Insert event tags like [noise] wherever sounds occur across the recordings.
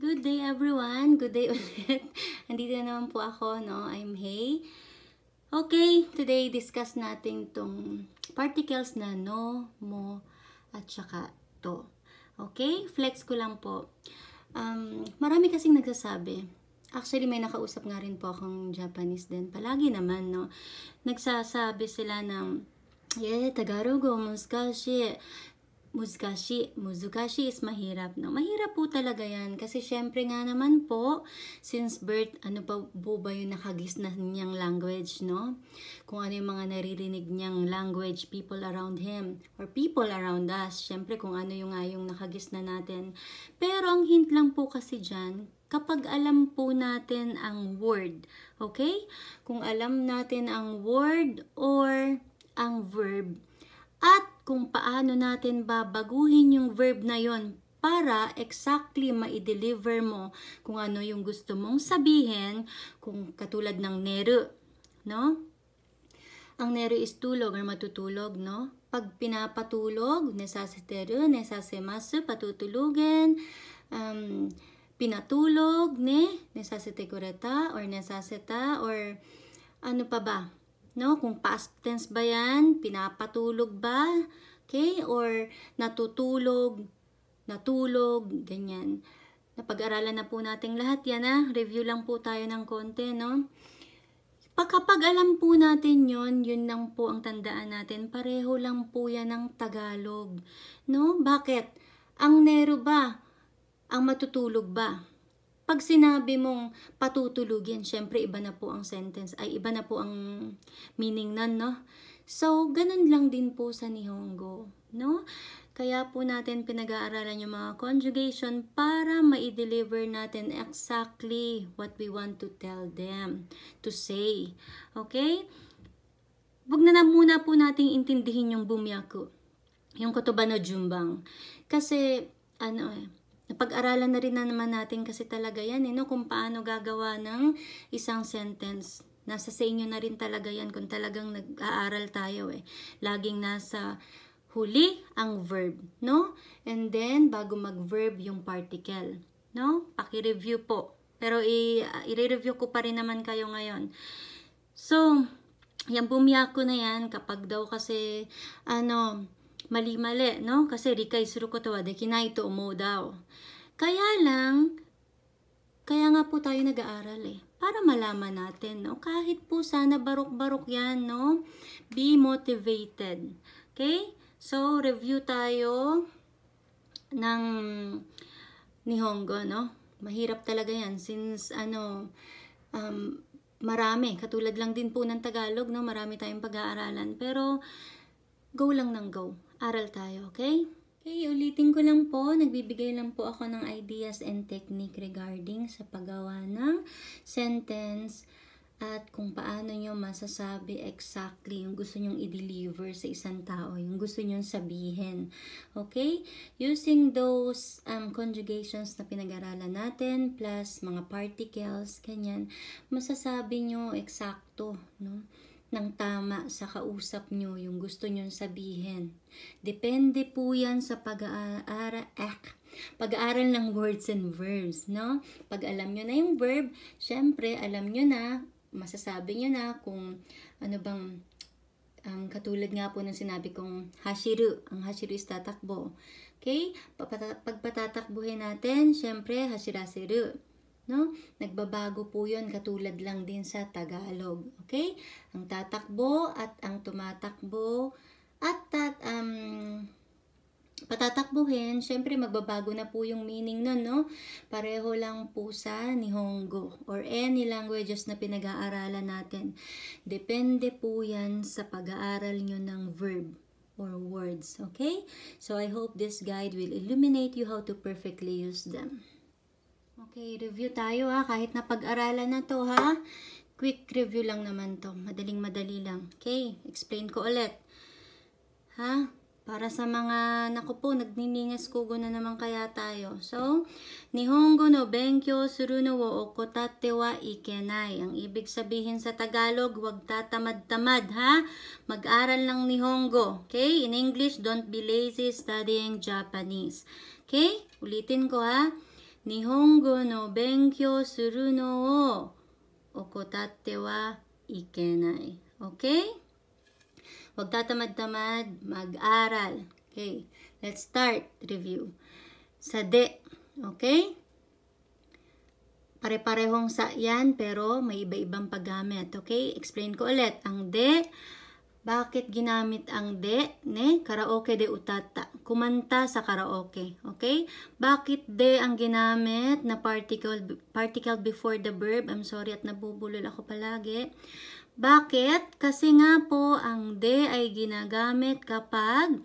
Good day everyone! Good day [laughs] ulit! Andito na naman po ako, no? I'm Hay. Okay, today discuss natin tong particles na no, mo, at saka to. Okay? Flex ko lang po. Um, marami kasing nagsasabi. Actually, may nakausap nga rin po akong Japanese din. Palagi naman, no? Nagsasabi sila ng, Yeah, Tagarogo, oh, muskashi, Muzgashi. Muzugashi is mahirap. No? Mahirap po talaga yan. Kasi syempre nga naman po, since birth, ano pa po ba yung nakagis na niyang language, no? Kung ano yung mga naririnig niyang language, people around him, or people around us. Syempre kung ano yung nga yung nakagis na natin. Pero ang hint lang po kasi dyan, kapag alam po natin ang word, okay? Kung alam natin ang word or ang verb, at kung paano natin babaguhin yung verb na yon para exactly ma-deliver mo kung ano yung gusto mong sabihin kung katulad ng neru, no? Ang neru is tulog or matutulog, no? Pag pinapatulog, nesasiteru, nesasemasu, patutulugin, um, pinatulog, ne, nesasite kureta, or nesasita, or ano pa ba? No? Kung past tense ba yan, pinapatulog ba, okay? Or natutulog, natulog, ganyan. Napag-aralan na po nating lahat yan, ah. Review lang po tayo ng konti, no? Pagkapag alam po natin yon, yun lang po ang tandaan natin. Pareho lang po yan ng Tagalog. No? Bakit? Ang nero ba? Ang matutulog ba? Pag sinabi mong patutulugin, syempre iba na po ang sentence, ay iba na po ang meaning nun, no? So, ganun lang din po sa Nihongo, no? Kaya po natin pinag-aaralan yung mga conjugation para ma-deliver natin exactly what we want to tell them to say. Okay? Huwag na, na muna po nating intindihin yung bumyaku, yung kotoba no jumbang. Kasi, ano eh, Napag-aralan na rin na naman natin kasi talaga yan, eh, no? kung paano gagawa ng isang sentence. Nasa sa inyo na rin talaga yan kung talagang nag-aaral tayo. Eh. Laging nasa huli ang verb. No? And then, bago mag-verb yung particle. No? Paki-review po. Pero i-review ko pa rin naman kayo ngayon. So, yung bumiyako na yan kapag daw kasi ano, mali-mali, no? Kasi rikai suru koto wa dekinai to ah, umou daw. Kaya lang, kaya nga po tayo nag-aaral eh. Para malaman natin, no? Kahit po sana barok-barok yan, no? Be motivated. Okay? So, review tayo ng Nihongo, no? Mahirap talaga yan since ano, um, marami. Katulad lang din po ng Tagalog, no? Marami tayong pag-aaralan. Pero, go lang ng go aral tayo, okay? Okay, ulitin ko lang po, nagbibigay lang po ako ng ideas and technique regarding sa paggawa ng sentence at kung paano nyo masasabi exactly yung gusto nyong i-deliver sa isang tao, yung gusto nyong sabihin. Okay? Using those um, conjugations na pinag-aralan natin, plus mga particles, kanyan, masasabi nyo eksakto, no? ng tama sa kausap nyo, yung gusto nyo sabihin. Depende po yan sa pag-aaral, eh, pag-aaral ng words and verbs, no? Pag alam nyo na yung verb, syempre, alam nyo na, masasabi nyo na kung ano bang, um, katulad nga po ng sinabi kong hashiru, ang hashiru is tatakbo. Okay? Pagpatatakbuhin natin, syempre, hashirasiru. No? Nagbabago po yun katulad lang din sa Tagalog. Okay? Ang tatakbo at ang tumatakbo at tat, um, patatakbuhin, syempre magbabago na po yung meaning nun, no? Pareho lang po sa Nihongo or any languages na pinag-aaralan natin. Depende po yan sa pag-aaral nyo ng verb or words, okay? So I hope this guide will illuminate you how to perfectly use them. Okay, review tayo ha. Kahit napag-aralan na to ha. Quick review lang naman to. Madaling madali lang. Okay, explain ko ulit. Ha? Para sa mga, naku po, nagniningas kugo na naman kaya tayo. So, Nihongo no Benkyo Suruno wo Okotate wa Ikenai. Ang ibig sabihin sa Tagalog, huwag tatamad-tamad ha. Mag-aral ng Nihongo. Okay? In English, don't be lazy studying Japanese. Okay? Ulitin ko ha. 日本語の勉強するのを怠ってはいけない。Okay? Huwag tatamad-tamad, mag-aral. Okay, let's start review. Sa de, okay? Pare-parehong sa yan pero may iba-ibang paggamit. Okay, explain ko ulit. Ang de bakit ginamit ang de, ne? Karaoke de utata. Kumanta sa karaoke. Okay? Bakit de ang ginamit na particle, particle before the verb? I'm sorry at nabubulol ako palagi. Bakit? Kasi nga po ang de ay ginagamit kapag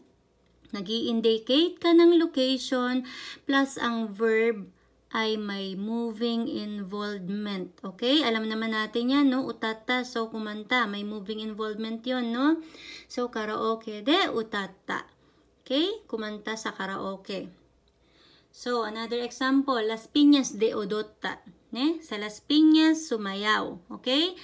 nag indicate ka ng location plus ang verb ay may moving involvement. Okay? Alam naman natin yan, no? Utata, so kumanta. May moving involvement yon no? So, karaoke de utata. Okay? Kumanta sa karaoke. So, another example, Las Piñas de Odota. Ne? ¿eh? Sa Las Piñas, Sumayaw. Okay?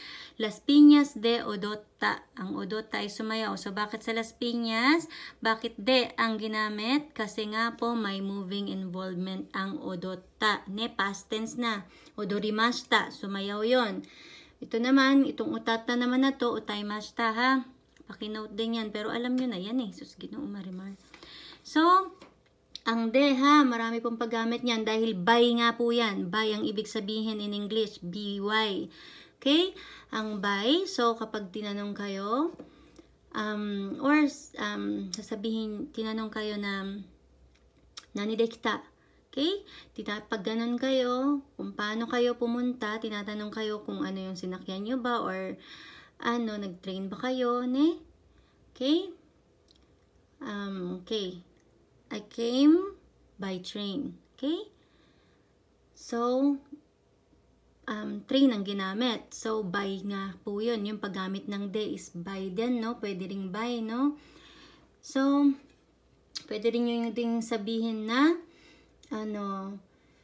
Las Piñas de Odota. Ang Odota ay Sumayaw. So, bakit sa Las Piñas? Bakit de ang ginamit? Kasi nga po, may moving involvement ang Odota. Ne? Past tense na. Odorimashita. Sumayaw yon. Ito naman, itong utata naman na to, utaymashita ha. Paki-note din yan. Pero alam niyo na yan eh. Sus, ginoong marimar. So, ang de ha, marami pong paggamit niyan dahil buy nga po yan. Buy ang ibig sabihin in English, by. Okay? Ang buy, so kapag tinanong kayo, um, or um, sasabihin, tinanong kayo na nanidekita. Okay? Tina, pag ganun kayo, kung paano kayo pumunta, tinatanong kayo kung ano yung sinakyan nyo ba or ano, nag-train ba kayo, ne? Okay? Um, okay. I came by train. Okay? So, um, train ang ginamit. So, by nga po yun. Yung paggamit ng de is by then, no? Pwede rin by, no? So, pwede rin yung ding sabihin na, ano,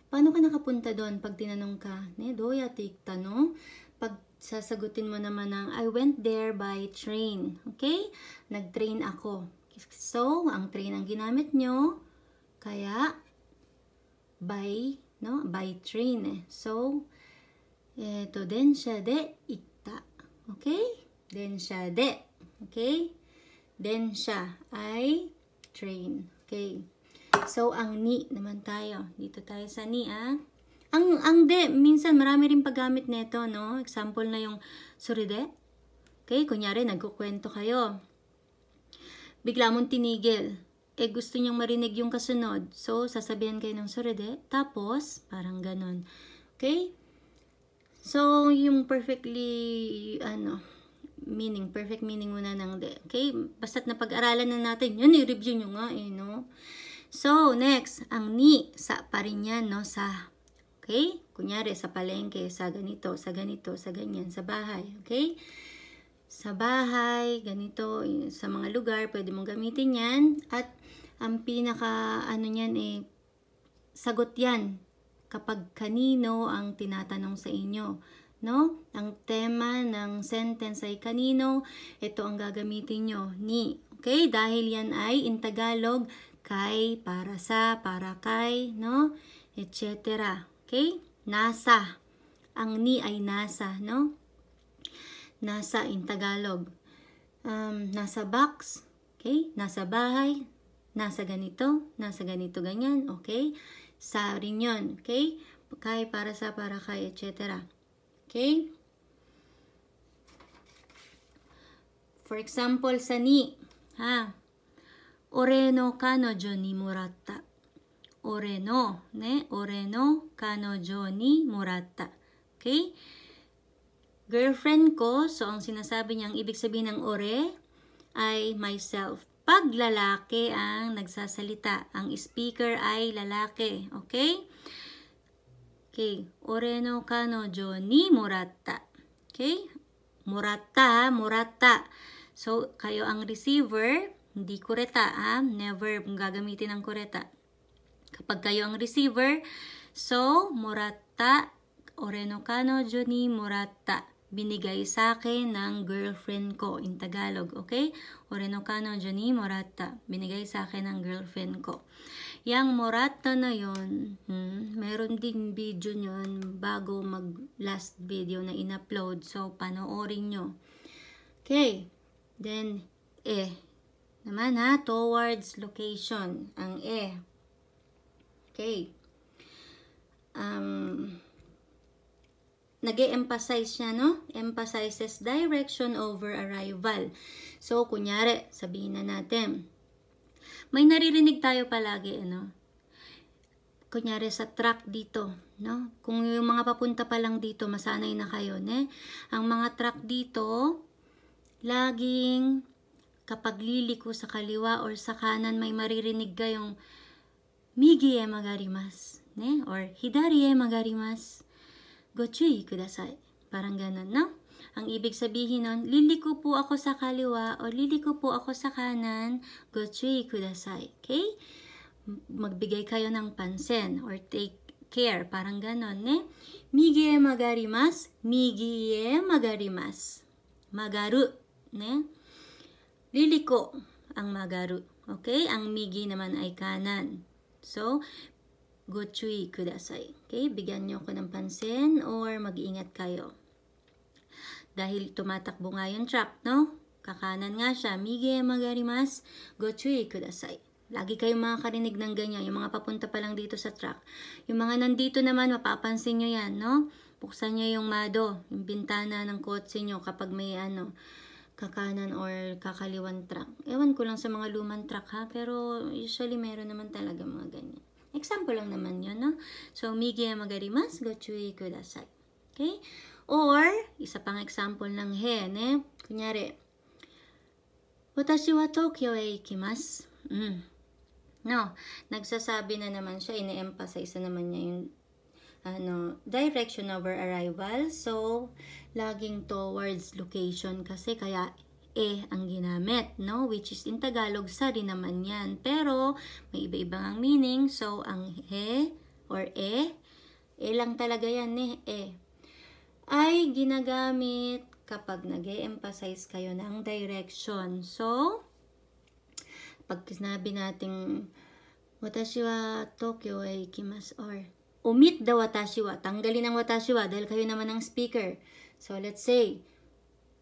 paano ka nakapunta doon pag tinanong ka? Ne, doya, take tanong. Pag sasagutin mo naman ng, I went there by train. Okay? Nag-train ako. So, ang train ang ginamit nyo. Kaya, by, no? By train. Eh. So, eto, densha de itta. Okay? Densha de. Okay? Densha ay train. Okay? So, ang ni naman tayo. Dito tayo sa ni, ah. Ang, ang de, minsan marami rin paggamit nito, no? Example na yung suride. Okay? Kunyari, nagkukwento kayo Bigla mong tinigil. Eh, gusto niyang marinig yung kasunod. So, sasabihan kayo ng sorede. Tapos, parang ganun. Okay? So, yung perfectly, ano, meaning, perfect meaning muna ng de. Okay? Basta't napag-aralan na natin. Yun, i-review nyo nga, eh, no? So, next, ang ni, sa pa rin yan, no? Sa, okay? Kunyari, sa palengke, sa ganito, sa ganito, sa ganyan, sa bahay. Okay? sa bahay, ganito, sa mga lugar, pwede mong gamitin yan. At ang pinaka, ano yan eh, sagot yan kapag kanino ang tinatanong sa inyo. No? Ang tema ng sentence ay kanino, ito ang gagamitin nyo, ni. Okay? Dahil yan ay in Tagalog, kay, para sa, para kay, no? Etc. Okay? Nasa. Ang ni ay nasa, no? nasa in Tagalog. Um, nasa box, okay? Nasa bahay, nasa ganito, nasa ganito, ganyan, okay? Sa rin yun, okay? Kay, para sa, para kay, etc. Okay? For example, sa ni, ha? Ore no kanojo ni muratta. Ore no, ne? Ore no kanojo ni muratta. Okay? girlfriend ko. So, ang sinasabi niya, ang ibig sabihin ng ore ay myself. Pag lalaki ang nagsasalita, ang speaker ay lalaki. Okay? Okay. Ore no kano jo ni muratta. Okay? Muratta, muratta. So, kayo ang receiver, hindi kureta, ha? Never gagamitin ng kureta. Kapag kayo ang receiver, so, muratta, oreno kano jo ni muratta binigay sa akin ng girlfriend ko in Tagalog, okay? Orenocano Johnny Morata, binigay sa akin ng girlfriend ko. Yang Morata na yon, hmm, meron din video nyon bago mag last video na inupload. So, panoorin nyo. Okay, then, eh, naman ha, towards location, ang eh. Okay. Um, nag emphasize siya, no? Emphasizes direction over arrival. So, kunyari, sabihin na natin, may naririnig tayo palagi, ano? Kunyari sa truck dito, no? Kung yung mga papunta pa lang dito, masanay na kayo, ne? Ang mga truck dito, laging kapag liliko sa kaliwa or sa kanan, may maririnig kayong Migi e magarimas, ne? Or hidari e magarimas. Go kudasai. Parang ganun, no? Ang ibig sabihin nun, liliko po ako sa kaliwa o liliko po ako sa kanan. Go kudasai. Okay? Magbigay kayo ng pansin or take care. Parang ganun, ne? Migie magarimas. Migie magarimas. Magaru, ne? Liliko ang magaru. Okay? Ang migi naman ay kanan. So, gochui kudasai. Okay? Bigyan nyo ako ng pansin or mag-ingat kayo. Dahil tumatakbo nga yung truck, no? Kakanan nga siya. Mige magarimas, gochui kudasai. Lagi kayong makakarinig ng ganyan. Yung mga papunta pa lang dito sa truck. Yung mga nandito naman, mapapansin nyo yan, no? Buksan nyo yung mado, yung bintana ng kotse nyo kapag may ano, kakanan or kakaliwan truck. Ewan ko lang sa mga lumang truck ha, pero usually meron naman talaga mga ganyan. Example lang naman yun, no? So, migi magarimas, gochui kudasai. Okay? Or, isa pang example ng he, ne? Eh. Kunyari, watashi wa Tokyo e ikimasu. Mm. No, nagsasabi na naman siya, ine-emphasize na naman niya yung ano, direction of our arrival. So, laging towards location kasi kaya e ang ginamit, no? Which is in Tagalog, sa naman yan. Pero, may iba-ibang ang meaning. So, ang he or e, e lang talaga yan, eh, e. Ay ginagamit kapag nag emphasize kayo ng direction. So, pag sinabi nating watashi wa Tokyo e ikimasu or omit the watashi wa, tanggalin ang watashi wa dahil kayo naman ang speaker. So, let's say,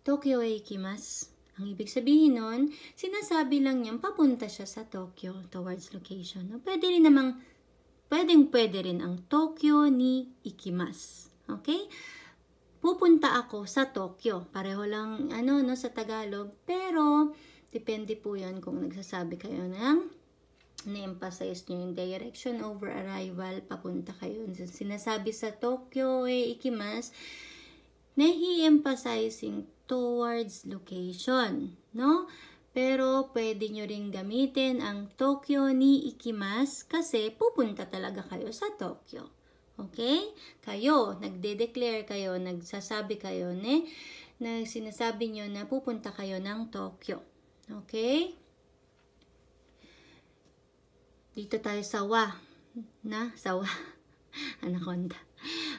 Tokyo e ikimasu. Ang ibig sabihin nun, sinasabi lang niyang papunta siya sa Tokyo towards location. No? Pwede rin namang, pwedeng pwede rin ang Tokyo ni Ikimas. Okay? Pupunta ako sa Tokyo. Pareho lang ano no sa Tagalog. Pero, depende po yan kung nagsasabi kayo ng na-emphasize nyo yung direction over arrival, papunta kayo. Sinasabi sa Tokyo, eh, ikimas, na-emphasizing towards location, no? Pero pwede nyo ring gamitin ang Tokyo ni ikimas kasi pupunta talaga kayo sa Tokyo. Okay? Kayo, nagde-declare kayo, nagsasabi kayo ne, na sinasabi nyo na pupunta kayo ng Tokyo. Okay? Dito tayo sa wa. Na, sa wa. [laughs] Anaconda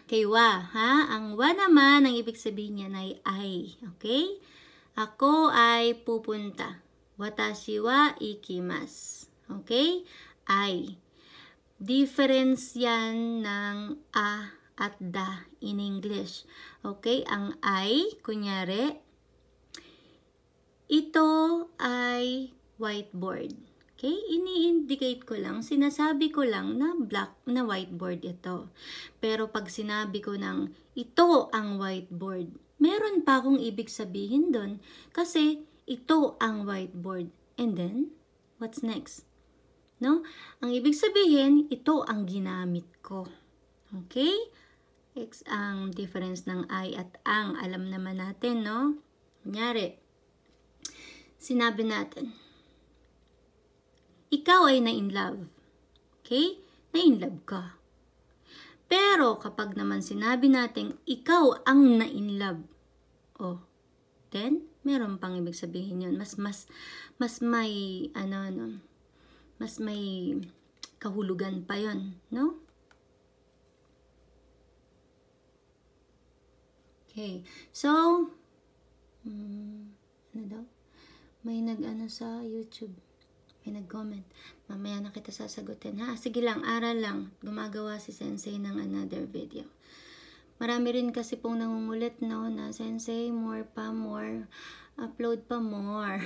okay, wa, ha? Ang wa naman, ang ibig sabihin niya ay ay. Okay? Ako ay pupunta. Watashi wa ikimasu. Okay? Ay. Difference yan ng a at da in English. Okay? Ang I, kunyari, ito ay whiteboard. Okay? Ini-indicate ko lang, sinasabi ko lang na black na whiteboard ito. Pero pag sinabi ko ng ito ang whiteboard, meron pa akong ibig sabihin doon kasi ito ang whiteboard. And then, what's next? No? Ang ibig sabihin, ito ang ginamit ko. Okay? X ang difference ng I at ang. Alam naman natin, no? Kunyari, sinabi natin, ikaw ay na-in-love. Okay? Na-in-love ka. Pero kapag naman sinabi natin, ikaw ang na-in-love, oh, then, meron pang ibig sabihin yun. Mas, mas, mas may, ano, ano, mas may kahulugan pa yon no? Okay. So, um, ano daw? May nag-ano sa YouTube. May nag-comment. Mamaya na kita sasagutin ha. Sige lang, aral lang. Gumagawa si sensei ng another video. Marami rin kasi pong nangungulit no na sensei, more pa, more. Upload pa more.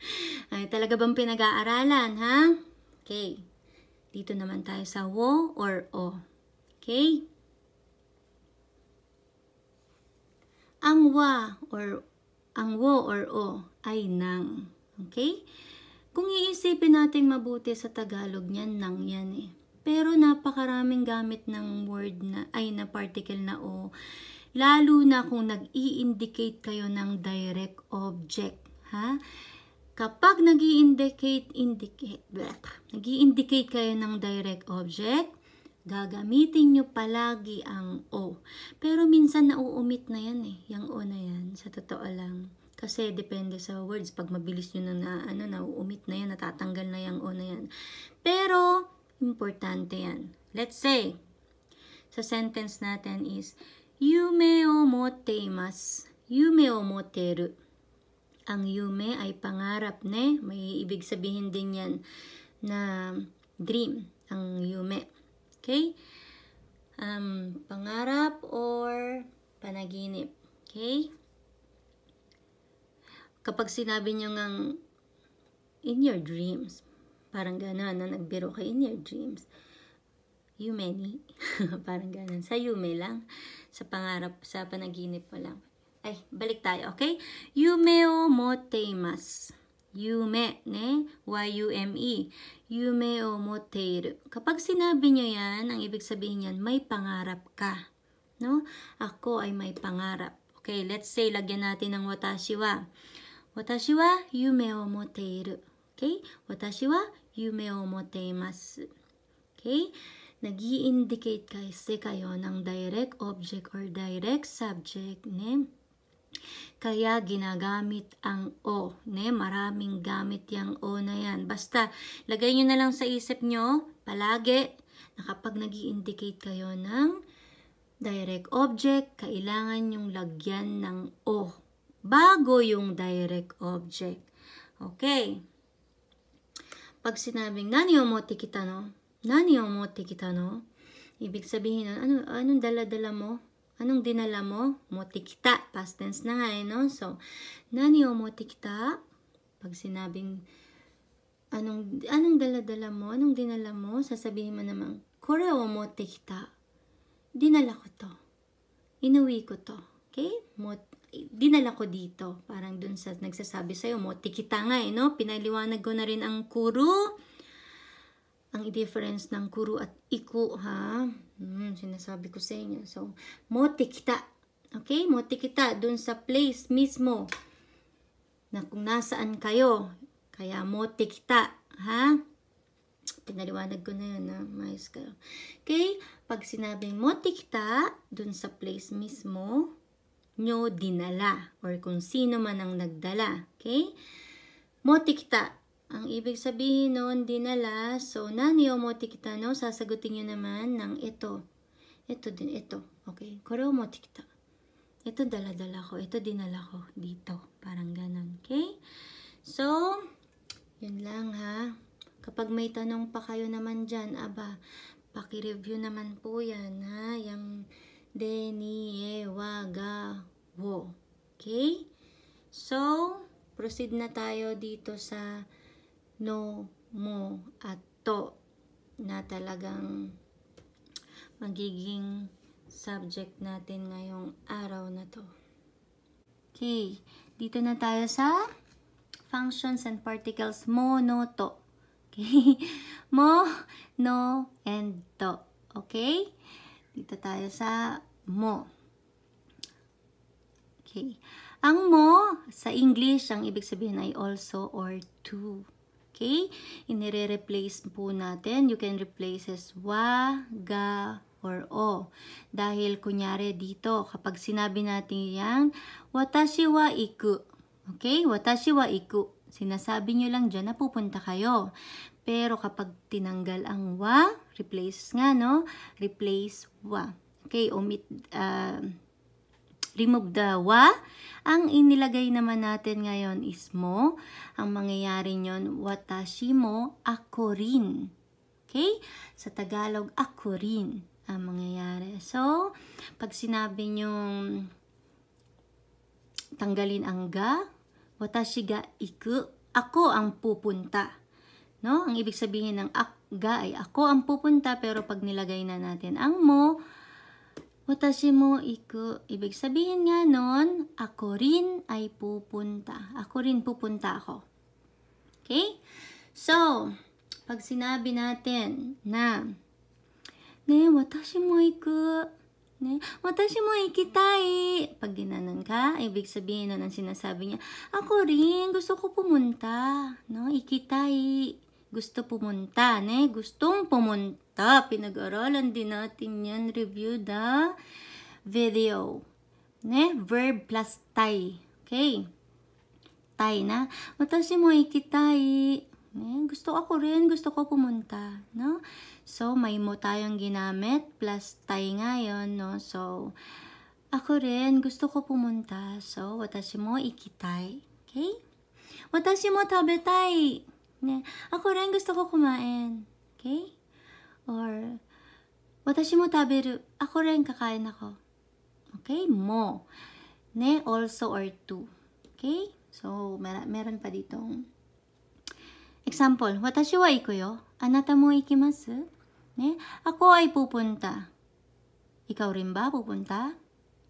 [laughs] Ay, talaga bang pinag-aaralan ha? Okay. Dito naman tayo sa wo or o. Okay? Ang wa or ang wo or o ay nang. Okay? Kung iisipin natin mabuti sa Tagalog niyan, nang yan eh. Pero napakaraming gamit ng word na, ay na particle na o. Lalo na kung nag-i-indicate kayo ng direct object. Ha? Kapag nag i indicate indicate, nag i indicate kayo ng direct object, gagamitin nyo palagi ang O. Pero minsan nauumit na yan eh, yung O na yan, sa totoo lang. Kasi depende sa words. Pag mabilis nyo na, na ano, na umit na yan, natatanggal na yung o na yan. Pero, importante yan. Let's say, sa sentence natin is, Yume omoteimas. Yume omoteru. Ang yume ay pangarap ne. May ibig sabihin din yan na dream. Ang yume. Okay? Um, pangarap or panaginip. Okay? kapag sinabi niyo ng in your dreams, parang gano'n, na nagbiro ka in your dreams, you many, [laughs] parang gano'n, sa yume lang, sa pangarap, sa panaginip pa lang. Ay, balik tayo, okay? Yume o motemas. Yume, ne? Y-U-M-E. E. Yume o moteiru. Kapag sinabi nyo yan, ang ibig sabihin yan, may pangarap ka. No? Ako ay may pangarap. Okay, let's say, lagyan natin ng Watashi wa 私は夢を持っている。Okay? 私は夢を持っています。Okay? nag indicate kasi kayo ng direct object or direct subject, ne? Kaya ginagamit ang o, ne? Maraming gamit yung o na yan. Basta, lagay nyo na lang sa isip nyo, palagi, na kapag nag indicate kayo ng direct object, kailangan yung lagyan ng o bago yung direct object. Okay. Pag sinabing, nani omote kita no? Nani omote kita no? Ibig sabihin nun, ano, anong dala-dala mo? Anong dinala mo? Mote kita. Past tense na nga eh, no? So, nani omote kita? Pag sinabing, anong anong dala-dala mo, anong dinala mo, sasabihin mo naman, kore o mote kita. Dinala ko to. Inuwi ko to. Okay? Mot dinala ko dito. Parang dun sa nagsasabi sa'yo mo, tikita nga eh, no? Pinaliwanag ko na rin ang kuro. Ang difference ng kuro at iku, ha? Hmm, sinasabi ko sa inyo. So, mo tikita. Okay? Mo tikita dun sa place mismo na kung nasaan kayo. Kaya mo tikita, ha? Pinaliwanag ko na yun, ha? Mayos kayo. Okay? Pag sinabing mo tikita dun sa place mismo, nyo dinala or kung sino man ang nagdala. Okay? Motikta. Ang ibig sabihin noon, dinala. So, nani o motikta no? Sasagutin nyo naman ng ito. Ito din, ito. Okay? Koro motikta. Ito dala-dala ko. Ito dinala ko dito. Parang ganun. Okay? So, yun lang ha. Kapag may tanong pa kayo naman dyan, aba, paki-review naman po yan ha. Yung de wa ga wo. Okay? So, proceed na tayo dito sa no, mo, at to na talagang magiging subject natin ngayong araw na to. Okay, dito na tayo sa functions and particles mo, no, to. [laughs] Okay? Mo, no, and to. Okay? Dito tayo sa mo. Okay. Ang mo, sa English, ang ibig sabihin ay also or to. Okay? Inire-replace po natin. You can replace as wa, ga, or o. Dahil kunyari dito, kapag sinabi natin yan, watashi wa iku. Okay? Watashi wa iku. Sinasabi nyo lang dyan na pupunta kayo. Pero kapag tinanggal ang wa, Replace nga, no? Replace wa. Okay, omit, uh, remove the wa. Ang inilagay naman natin ngayon is mo. Ang mangyayari niyon watashi mo, ako rin. Okay? Sa Tagalog, ako rin ang mangyayari. So, pag sinabi niyo tanggalin ang ga, watashi ga iku, ako ang pupunta. No? Ang ibig sabihin ng ako ga ay ako ang pupunta pero pag nilagay na natin ang mo, watashi mo iku. Ibig sabihin nga nun, ako rin ay pupunta. Ako rin pupunta ako. Okay? So, pag sinabi natin na ne, watashi mo iku. Ne, watashi mo ikitai. Pag ginanon ka, ibig sabihin nun ang sinasabi niya, ako rin, gusto ko pumunta. No, ikitai gusto pumunta, ne? Gustong pumunta. Pinag-aralan din natin yan. Review the video. Ne? Verb plus tai. Okay. Tai na. Watashi mo ikitai. Ne? Gusto ako rin. Gusto ko pumunta. No? So, may mo tayong ginamit. Plus tai ngayon, no? So, ako rin. Gusto ko pumunta. So, watashi mo ikitai. Okay? Watashi mo tabetai. ね、ako rin gusto ko kumain. Okay? Or, watashi mo taberu. Ako rin kakain ako. Okay? Mo. Ne, also or to. Okay? So, mer meron pa ditong example. Watashi wa iku yo. Anata mo ikimasu? Ne? Ako ay pupunta. Ikaw rin ba pupunta?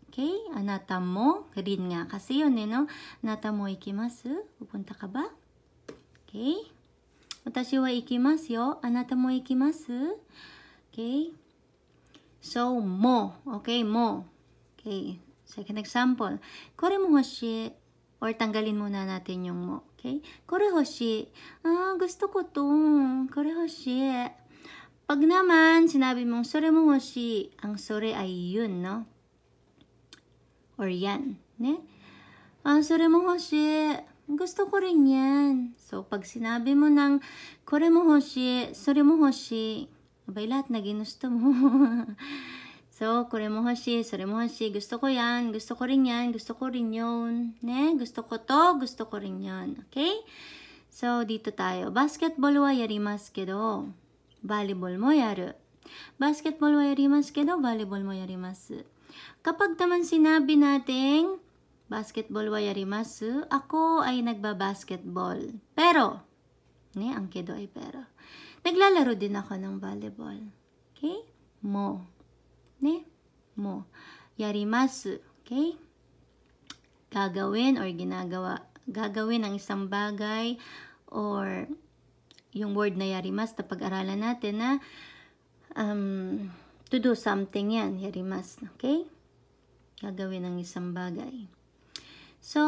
Okay? Anata mo rin nga. Kasi yun eh, no? Anata mo ikimasu? Pupunta ka ba? Okay? 私は行きますよ。あなたも行きます Okay. So, mo. Okay, mo. Okay. Second example. これも欲しい。or tanggalin muna natin yung mo. Okay? Kore hoshi. Ah, gusto ko to. Kore hoshi. Pag naman, sinabi mong sore mo hoshi. Ang sore ay yun, no? Or yan. Ne? Ah, sore mo hoshi. Gusto ko rin yan. So, pag sinabi mo ng, kore mo hoshi, sore mo hoshi, abay lahat na ginusto mo. [laughs] so, kore mo hoshi, sore mo hoshi, gusto ko yan, gusto ko rin yan, gusto ko rin yun. Ne? Gusto ko to, gusto ko rin yan. Okay? So, dito tayo. Basketball wa yarimasu kedo, volleyball mo yaru. Basketball wa yarimasu kedo, volleyball mo yarimasu. Kapag naman sinabi nating, basketball wa yarimasu. Ako ay nagba-basketball. Pero, ne, ang kido ay pero. Naglalaro din ako ng volleyball. Okay? Mo. Ne? Mo. Yarimasu. Okay? Gagawin or ginagawa. Gagawin ang isang bagay or yung word na yarimas na pag-aralan natin na um, to do something yan, yarimas. Okay? Gagawin ang isang bagay. So,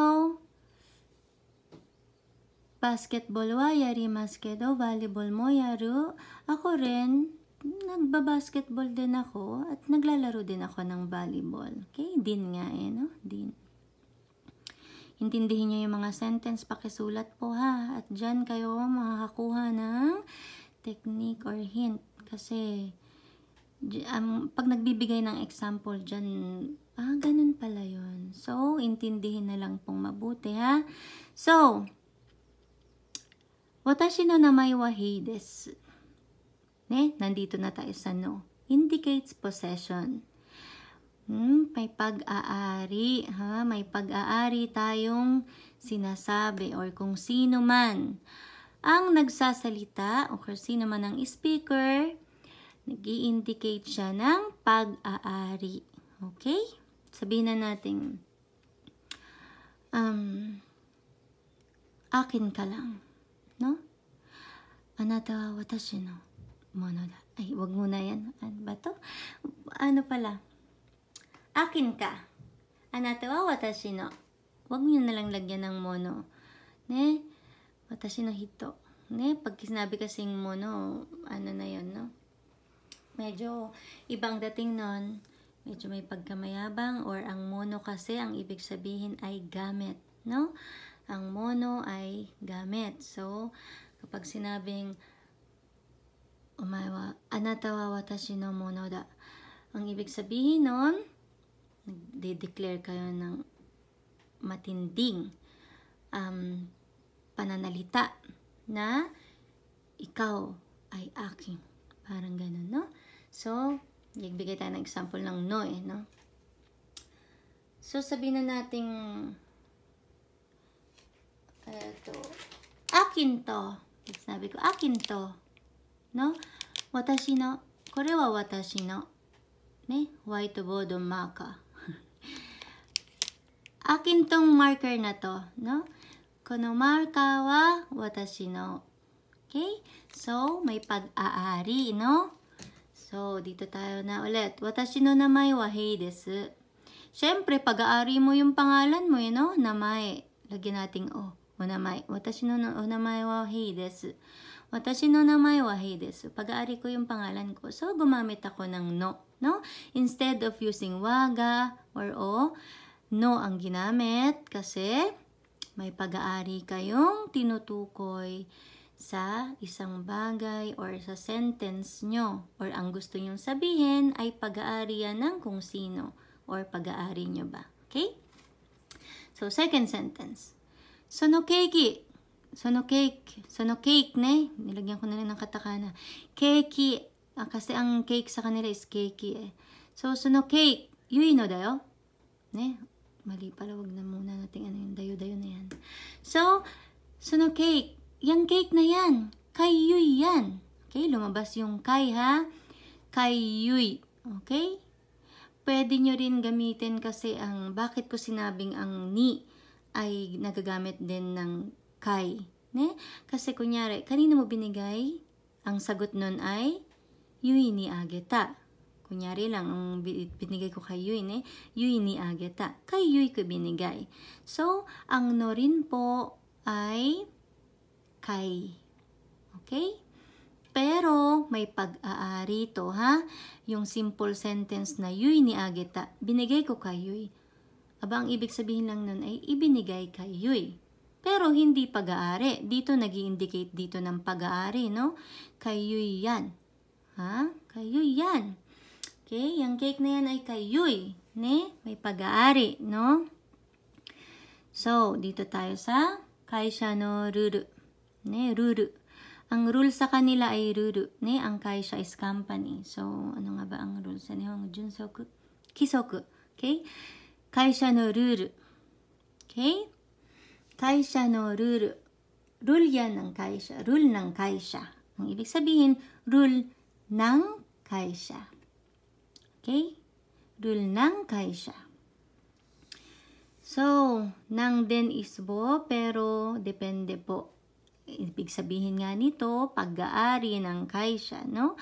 basketball wa yarimasu kedo, volleyball mo yaru. Ako rin, nagba-basketball din ako at naglalaro din ako ng volleyball. Okay, din nga eh, no? Din. Intindihin niyo yung mga sentence, pakisulat po ha. At dyan kayo makakakuha ng technique or hint. Kasi, um, pag nagbibigay ng example dyan, Ah, ganun pala yun. So, intindihin na lang pong mabuti, ha? So, watashi no namay wa Hades. Ne? Nandito na tayo sa no. Indicates possession. Hmm, may pag-aari, ha? May pag-aari tayong sinasabi or kung sino man ang nagsasalita o kung sino man ang speaker, nag indicate siya ng pag-aari. Okay? sabihin na natin, um, akin ka lang, no? Anata wa watashi no mono da. Ay, wag muna yan. Ano ba to? Ano pala? Akin ka. Anata wa watashi no. Wag nyo lang lagyan ng mono. Ne? Watashi no hito. Ne? Pag sinabi kasing mono, ano na yon no? Medyo ibang dating nun Medyo may pagkamayabang or ang mono kasi ang ibig sabihin ay gamit, no? Ang mono ay gamit. So, kapag sinabing umawa, wa anata wa watashi no mono da. Ang ibig sabihin nun, nagde-declare kayo ng matinding um, pananalita na ikaw ay aking. Parang ganun, no? So, nagbigay tayo ng example ng no eh, no? So, sabihin na nating, eto, eh, akin to. Sabi ko, akin to. No? Watashi no. Kore wa watashi no. Ne? Whiteboard marker. [laughs] akin tong marker na to. No? Kono marker wa watashi no. Okay? So, may pag-aari, no? So, dito tayo na ulit. Watashi no namae wa Hei desu. Siyempre, pag-aari mo yung pangalan mo, you know, namae. Lagyan nating o. o namae. Watashi no, no namae wa Hei desu. Watashi no namae wa Hei desu. Pag-aari ko yung pangalan ko. So, gumamit ako ng no. No? Instead of using waga or o, no ang ginamit kasi may pag-aari kayong tinutukoy sa isang bagay or sa sentence nyo or ang gusto nyong sabihin ay pag-aari yan ng kung sino or pag-aari nyo ba. Okay? So, second sentence. Sono keiki. Sono cake. Sono cake ne. Nilagyan ko na lang ng katakana. Keiki. Ah, kasi ang cake sa kanila is keiki eh. So, sono cake. Yui no dayo. Ne? Mali pala. Wag na muna natin ano yung dayo-dayo na yan. So, sono cake. Yang cake na yan. Kayuy yan. Okay, lumabas yung kay ha. Kayuy. Okay? Pwede nyo rin gamitin kasi ang, bakit ko sinabing ang ni ay nagagamit din ng kay. Ne? Kasi kunyari, kanino mo binigay? Ang sagot nun ay yui ni ageta. Kunyari lang, ang binigay ko kay Yui, ne? Yui ni ageta. Kay Yui ko binigay. So, ang no rin po ay kay. Okay? Pero may pag-aari to ha. Yung simple sentence na yuy ni Ageta, binigay ko kay yuy. Aba, ang ibig sabihin lang nun ay ibinigay kay yuy. Pero hindi pag-aari. Dito nag indicate dito ng pag-aari, no? Kay yuy yan. Ha? Kay yuy yan. Okay, yung cake na yan ay kay yuy. Ne? May pag-aari, no? So, dito tayo sa Kaisha no Ruru. Ne, ruru. Ang rule sa kanila ay ruru. Ne, ang kaisha is company. So, ano nga ba ang rule sa Nihongo? Junsoku? Kisoku. Okay? Kaisha no ruru. Okay? Kaisha no ruru. Rule yan ng kaisha. Rule ng kaisha. Ang ibig sabihin, rule ng kaisha. Okay? Rule ng kaisha. So, nang din is bo, pero depende po. Ibig sabihin nga nito, pag-aari ng kaisya, no?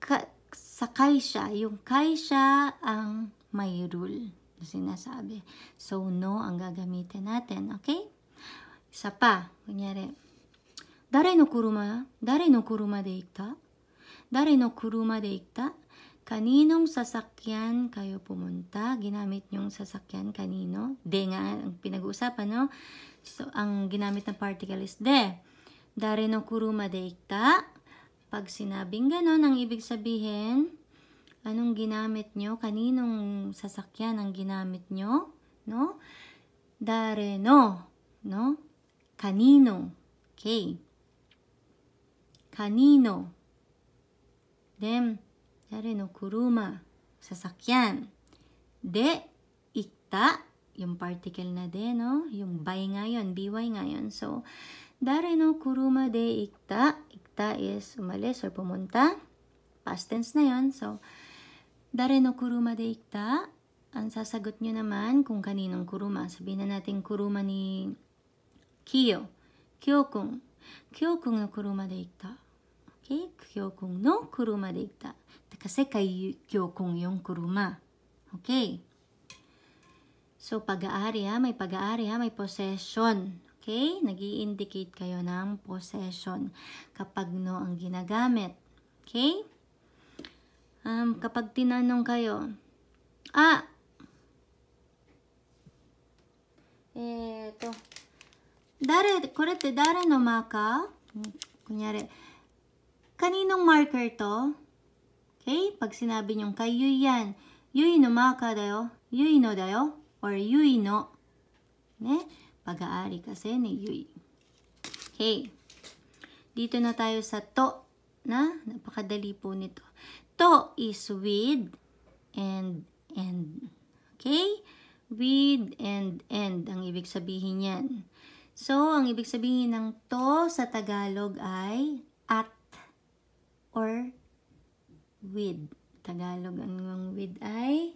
Ka sa kaisya, yung kaisya ang may rule sinasabi. So, no ang gagamitin natin, okay? Isa pa, kunyari, Dare no kuruma, dare no kuruma de ikta? Dare no kuruma de ikta? Kaninong sasakyan kayo pumunta? Ginamit niyong sasakyan kanino? De nga ang pinag-uusapan, no? So, ang ginamit na particle is de. Dare no kuruma de ikta. Pag sinabing ganon, ang ibig sabihin, anong ginamit nyo? Kaninong sasakyan ang ginamit nyo? No? Dare no. No? Kanino. Okay. Kanino. Then, dare no kuruma. Sasakyan. De, ikta yung particle na din, no? Yung by nga yun, by nga yun. So, dare no kuruma de ikta. Ikta is umalis or pumunta. Past tense na yun. So, dare no kuruma de ikta. Ang sasagot nyo naman kung kaninong kuruma. Sabihin na natin kuruma ni Kiyo. Kyokung. Kyokung no kuruma de ikta. Okay? Kyokung no kuruma de ikta. Kasi kay Kyokung yung kuruma. Okay. So, pag-aari ha, may pag-aari ha, may possession. Okay? nag indicate kayo ng possession kapag no ang ginagamit. Okay? Um, kapag tinanong kayo, ah, eto, dare, korete, dare no maka, kunyari, kaninong marker to? Okay? Pag sinabi nyong kayo yan, yui no maka dayo, yui no dayo, or yui no. Ne? Pag-aari kasi ni yui. Hey. Dito na tayo sa to. Na? Napakadali po nito. To is with and and. Okay? With and and. Ang ibig sabihin niyan. So, ang ibig sabihin ng to sa Tagalog ay at or with. Tagalog ang with ay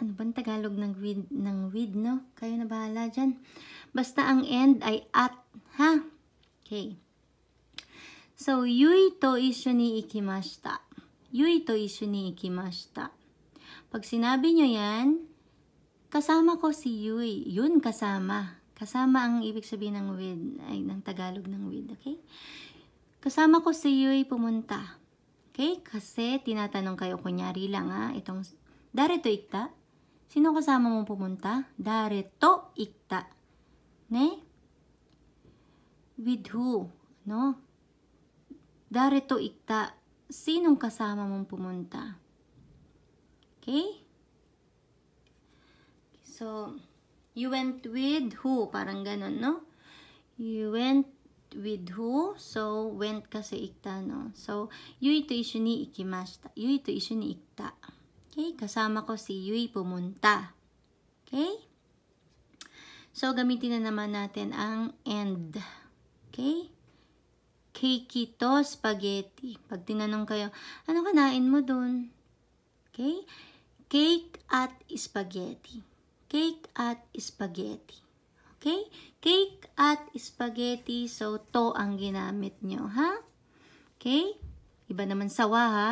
ano bang Tagalog ng with, ng with, no? Kayo na bahala dyan. Basta ang end ay at, ha? Okay. So, yui to ishu ni ikimashita. Yui to ishu ni ikimashita. Pag sinabi nyo yan, kasama ko si Yui. Yun, kasama. Kasama ang ibig sabihin ng with, ay, ng Tagalog ng with, okay? Kasama ko si Yui pumunta. Okay? Kasi tinatanong kayo, kunyari lang ha, itong, darito ikta, Sino kasama mo pumunta? Dare to ikta. Ne? With who? No? Dare to ikta. Sinong kasama mong pumunta? Okay? So, you went with who? Parang ganun, no? You went with who? So, went kasi ikta, no? So, you ito isyo ni ikimashita. You ito isyo ni ikta. Okay, kasama ko si Yui pumunta. Okay? So, gamitin na naman natin ang end. Okay? Kikito spaghetti. Pag tinanong kayo, ano kanain mo dun? Okay? Cake at spaghetti. Cake at spaghetti. Okay? Cake at spaghetti. So, to ang ginamit nyo, ha? Okay? Iba naman sawa, ha?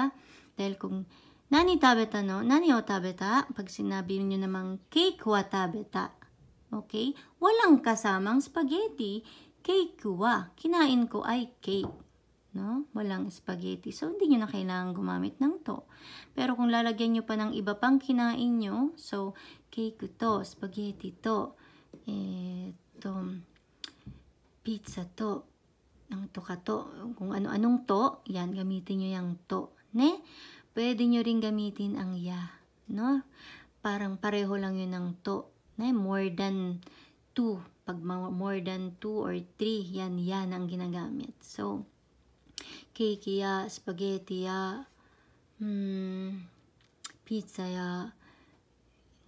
Dahil kung 何食べたの何を食べた Pag sinabi nyo namang cake wa tabeta. Okay? Walang kasamang spaghetti. Cake wa. Kinain ko ay cake. No? Walang spaghetti. So, hindi nyo na kailangan gumamit ng to. Pero kung lalagyan nyo pa ng iba pang kinain nyo, so, cake to, spaghetti to, eto, pizza to, ang to ka to, kung ano-anong to, yan, gamitin nyo yung to. Ne? Pwede nyo rin gamitin ang ya, no? Parang pareho lang yun ng to, na more than two, Pag more than two or three, yan, yan ang ginagamit. So, cake ya, spaghetti ya, hmm, pizza ya,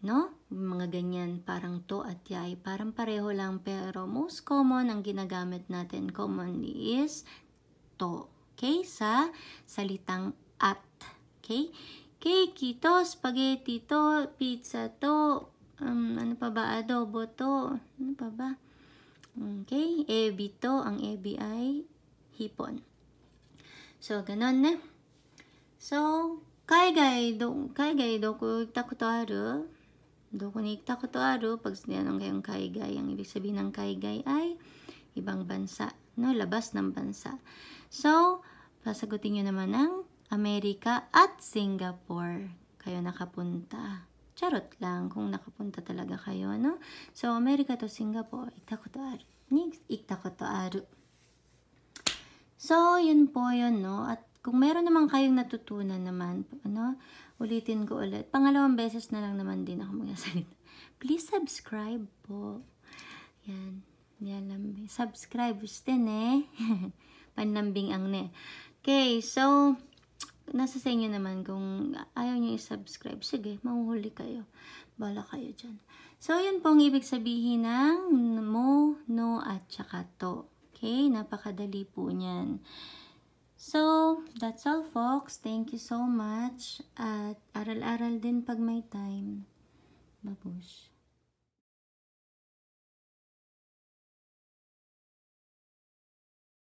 no? Mga ganyan, parang to at ya ay Parang pareho lang, pero most common ang ginagamit natin commonly is to. Okay? Sa salitang at. Okay? Cake to, spaghetti to, pizza to, um, ano pa ba, adobo to, ano pa ba? Okay, ebi to, ang ebi ay hipon. So, ganun na. So, do, doko ni 海外ど、海外どこ行ったことあるどこに行ったことある pag sinanong kayong 海外, ang ibig sabihin ng ay ibang bansa, no? labas ng bansa. So, pasagutin nyo naman ang Amerika at Singapore kayo nakapunta. Charot lang kung nakapunta talaga kayo, no? So, Amerika to Singapore, ko itakoto aru. Itakoto aru. So, yun po yun, no? At kung meron naman kayong natutunan naman, ano, ulitin ko ulit. Pangalawang beses na lang naman din ako magsasalita. [laughs] Please subscribe po. Yan. Yan lang. Subscribers [laughs] din eh. Panlambing ang ne. Okay, so, nasa sa inyo naman kung ayaw nyo i-subscribe. Sige, mahuhuli kayo. Bala kayo dyan. So, yun po ang ibig sabihin ng mo, no, at saka to. Okay? Napakadali po niyan. So, that's all folks. Thank you so much. At aral-aral din pag may time. Babush.